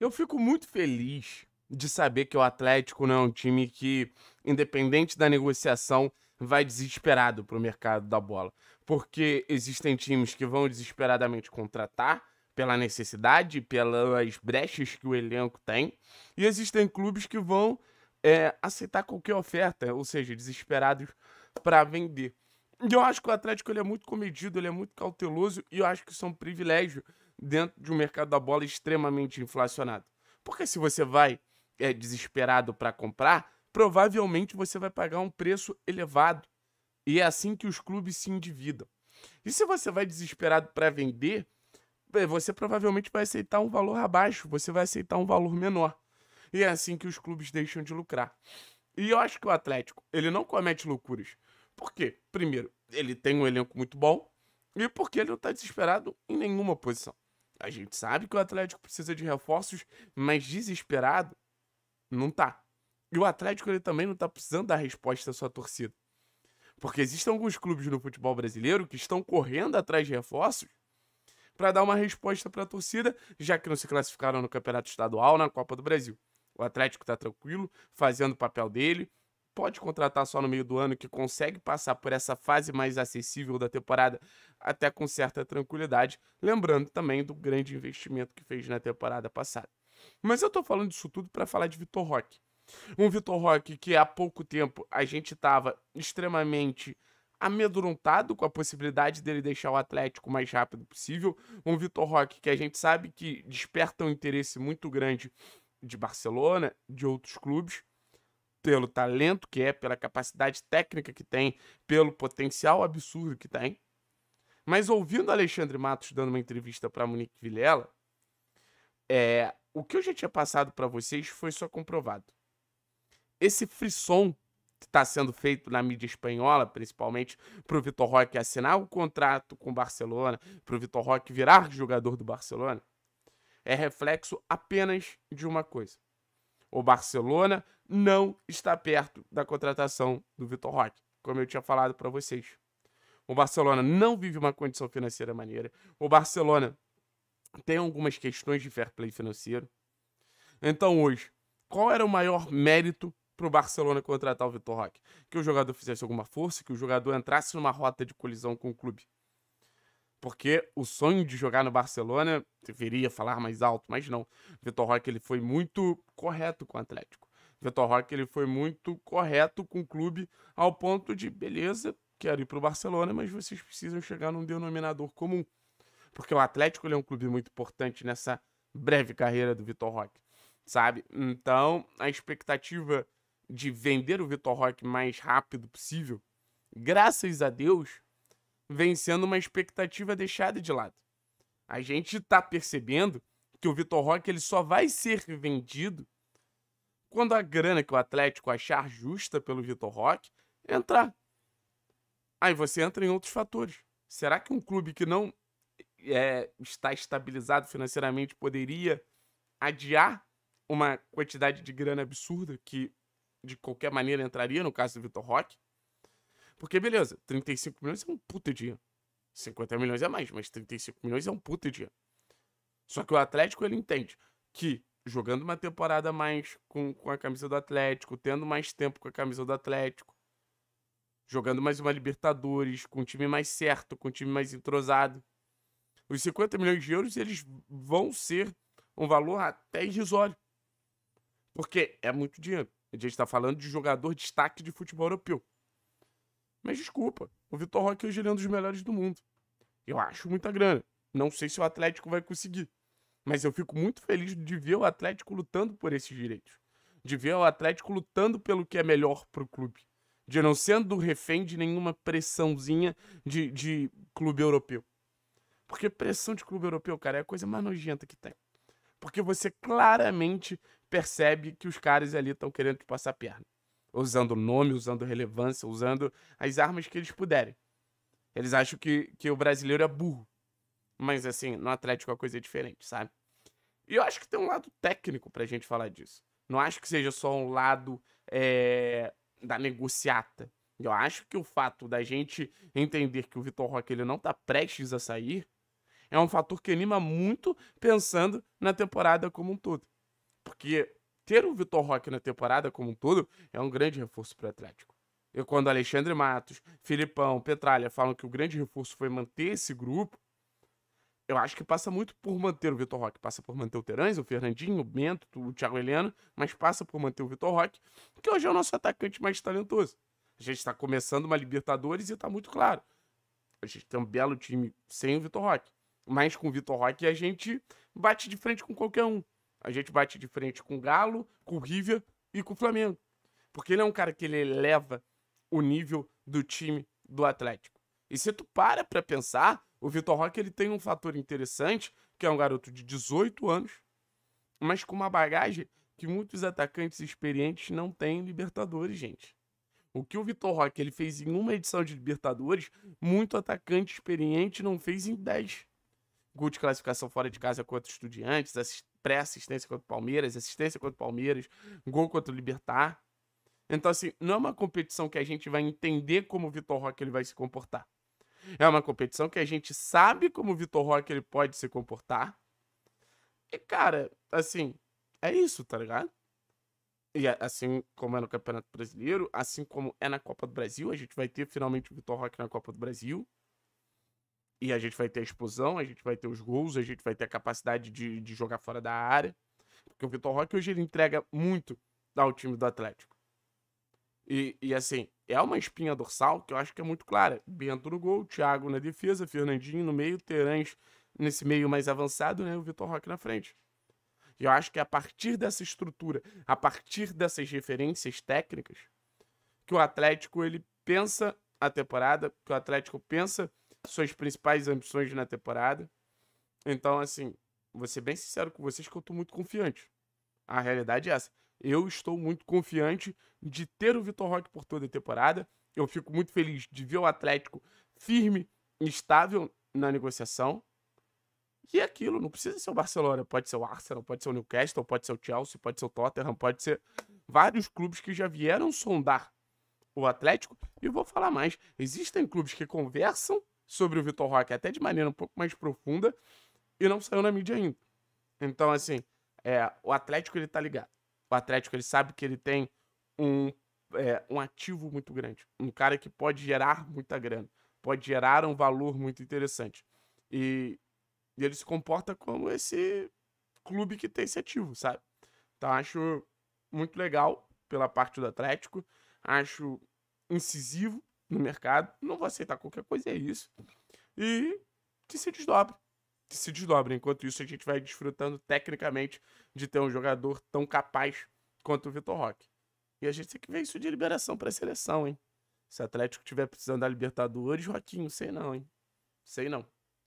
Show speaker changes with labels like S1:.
S1: Eu fico muito feliz de saber que o Atlético não é um time que, independente da negociação, vai desesperado para o mercado da bola. Porque existem times que vão desesperadamente contratar pela necessidade, pelas brechas que o elenco tem, e existem clubes que vão é, aceitar qualquer oferta, ou seja, desesperados para vender. E eu acho que o Atlético ele é muito comedido, ele é muito cauteloso, e eu acho que isso é um privilégio dentro de um mercado da bola extremamente inflacionado. Porque se você vai é, desesperado para comprar, provavelmente você vai pagar um preço elevado. E é assim que os clubes se endividam. E se você vai desesperado para vender, é, você provavelmente vai aceitar um valor abaixo, você vai aceitar um valor menor. E é assim que os clubes deixam de lucrar. E eu acho que o Atlético, ele não comete loucuras. Por quê? Primeiro, ele tem um elenco muito bom. E porque ele não está desesperado em nenhuma posição. A gente sabe que o Atlético precisa de reforços, mas desesperado não tá. E o Atlético ele também não tá precisando dar resposta à sua torcida. Porque existem alguns clubes no futebol brasileiro que estão correndo atrás de reforços para dar uma resposta para a torcida, já que não se classificaram no Campeonato Estadual, na Copa do Brasil. O Atlético está tranquilo, fazendo o papel dele, pode contratar só no meio do ano, que consegue passar por essa fase mais acessível da temporada até com certa tranquilidade, lembrando também do grande investimento que fez na temporada passada. Mas eu tô falando disso tudo para falar de Vitor Roque. Um Vitor Roque que há pouco tempo a gente estava extremamente amedrontado com a possibilidade dele deixar o Atlético o mais rápido possível. Um Vitor Roque que a gente sabe que desperta um interesse muito grande de Barcelona, de outros clubes pelo talento que é, pela capacidade técnica que tem, pelo potencial absurdo que tem. Mas ouvindo Alexandre Matos dando uma entrevista para Monique Vilela, é, o que eu já tinha passado para vocês foi só comprovado. Esse frisson que está sendo feito na mídia espanhola, principalmente, para o Vitor Roque assinar o um contrato com o Barcelona, para o Vitor Roque virar jogador do Barcelona, é reflexo apenas de uma coisa. O Barcelona não está perto da contratação do Vitor Roque, como eu tinha falado para vocês. O Barcelona não vive uma condição financeira maneira. O Barcelona tem algumas questões de fair play financeiro. Então, hoje, qual era o maior mérito para o Barcelona contratar o Vitor Roque? Que o jogador fizesse alguma força, que o jogador entrasse numa rota de colisão com o clube. Porque o sonho de jogar no Barcelona deveria falar mais alto, mas não. Vitor Roque ele foi muito correto com o Atlético. Vitor Roque ele foi muito correto com o clube ao ponto de, beleza, quero ir para o Barcelona, mas vocês precisam chegar num denominador comum. Porque o Atlético ele é um clube muito importante nessa breve carreira do Vitor Roque, sabe? Então, a expectativa de vender o Vitor Roque mais rápido possível, graças a Deus, vem sendo uma expectativa deixada de lado. A gente está percebendo que o Vitor Roque ele só vai ser vendido quando a grana que o Atlético achar justa pelo Vitor Roque entrar. Aí você entra em outros fatores. Será que um clube que não é, está estabilizado financeiramente poderia adiar uma quantidade de grana absurda que de qualquer maneira entraria no caso do Vitor Roque? Porque, beleza, 35 milhões é um puta dinheiro. 50 milhões é mais, mas 35 milhões é um puta dinheiro. Só que o Atlético ele entende que jogando uma temporada mais com, com a camisa do Atlético, tendo mais tempo com a camisa do Atlético, jogando mais uma Libertadores, com um time mais certo, com um time mais entrosado. Os 50 milhões de euros eles vão ser um valor até irrisório. Porque é muito dinheiro. A gente está falando de jogador destaque de futebol europeu. Mas desculpa, o Vitor Roque hoje é um dos melhores do mundo. Eu acho muita grana. Não sei se o Atlético vai conseguir. Mas eu fico muito feliz de ver o Atlético lutando por esses direitos. De ver o Atlético lutando pelo que é melhor para o clube. De não sendo refém de nenhuma pressãozinha de, de clube europeu. Porque pressão de clube europeu, cara, é a coisa mais nojenta que tem. Porque você claramente percebe que os caras ali estão querendo te passar a perna. Usando nome, usando relevância, usando as armas que eles puderem. Eles acham que, que o brasileiro é burro. Mas assim, no Atlético a coisa é diferente, sabe? E eu acho que tem um lado técnico pra gente falar disso. Não acho que seja só um lado é, da negociata. Eu acho que o fato da gente entender que o Vitor Roque ele não está prestes a sair é um fator que anima muito pensando na temporada como um todo. Porque ter o Vitor Roque na temporada como um todo é um grande reforço para o Atlético. E quando Alexandre Matos, Filipão, Petralha falam que o grande reforço foi manter esse grupo, eu acho que passa muito por manter o Vitor Roque. Passa por manter o Terãs, o Fernandinho, o Bento, o Thiago Heleno, mas passa por manter o Vitor Roque, que hoje é o nosso atacante mais talentoso. A gente está começando uma Libertadores e está muito claro. A gente tem um belo time sem o Vitor Roque. Mas com o Vitor Roque a gente bate de frente com qualquer um. A gente bate de frente com o Galo, com o River e com o Flamengo. Porque ele é um cara que ele eleva o nível do time do Atlético. E se tu para pra pensar, o Vitor Roque ele tem um fator interessante, que é um garoto de 18 anos, mas com uma bagagem que muitos atacantes experientes não têm em Libertadores, gente. O que o Vitor Roque ele fez em uma edição de Libertadores, muito atacante experiente não fez em 10. Gol de classificação fora de casa contra Estudiantes, pré-assistência contra o Palmeiras, assistência contra o Palmeiras, gol contra o Libertar. Então, assim, não é uma competição que a gente vai entender como o Vitor Roque ele vai se comportar. É uma competição que a gente sabe como o Vitor Roque ele pode se comportar. E, cara, assim, é isso, tá ligado? E assim como é no Campeonato Brasileiro, assim como é na Copa do Brasil, a gente vai ter finalmente o Vitor Roque na Copa do Brasil. E a gente vai ter a explosão, a gente vai ter os gols, a gente vai ter a capacidade de, de jogar fora da área. Porque o Vitor Roque hoje ele entrega muito ao time do Atlético. E, e assim, é uma espinha dorsal que eu acho que é muito clara. Bento no gol, Thiago na defesa, Fernandinho no meio, Terãs nesse meio mais avançado, né? O Vitor Roque na frente. E eu acho que é a partir dessa estrutura, a partir dessas referências técnicas, que o Atlético ele pensa a temporada, que o Atlético pensa suas principais ambições na temporada. Então, assim, vou ser bem sincero com vocês que eu tô muito confiante. A realidade é essa. Eu estou muito confiante de ter o Vitor Roque por toda a temporada. Eu fico muito feliz de ver o Atlético firme e estável na negociação. E é aquilo, não precisa ser o Barcelona, pode ser o Arsenal, pode ser o Newcastle, pode ser o Chelsea, pode ser o Tottenham, pode ser vários clubes que já vieram sondar o Atlético. E vou falar mais: existem clubes que conversam sobre o Vitor Roque até de maneira um pouco mais profunda e não saiu na mídia ainda. Então, assim, é, o Atlético ele tá ligado. O Atlético ele sabe que ele tem um, é, um ativo muito grande, um cara que pode gerar muita grana, pode gerar um valor muito interessante. E, e ele se comporta como esse clube que tem esse ativo, sabe? Então acho muito legal pela parte do Atlético, acho incisivo no mercado, não vou aceitar qualquer coisa, é isso. E que se desdobre se desdobra. Enquanto isso, a gente vai desfrutando tecnicamente de ter um jogador tão capaz quanto o Vitor Roque. E a gente tem que ver isso de liberação para a seleção, hein? Se o Atlético tiver precisando da Libertadores, Roquinho, sei não, hein? Sei não.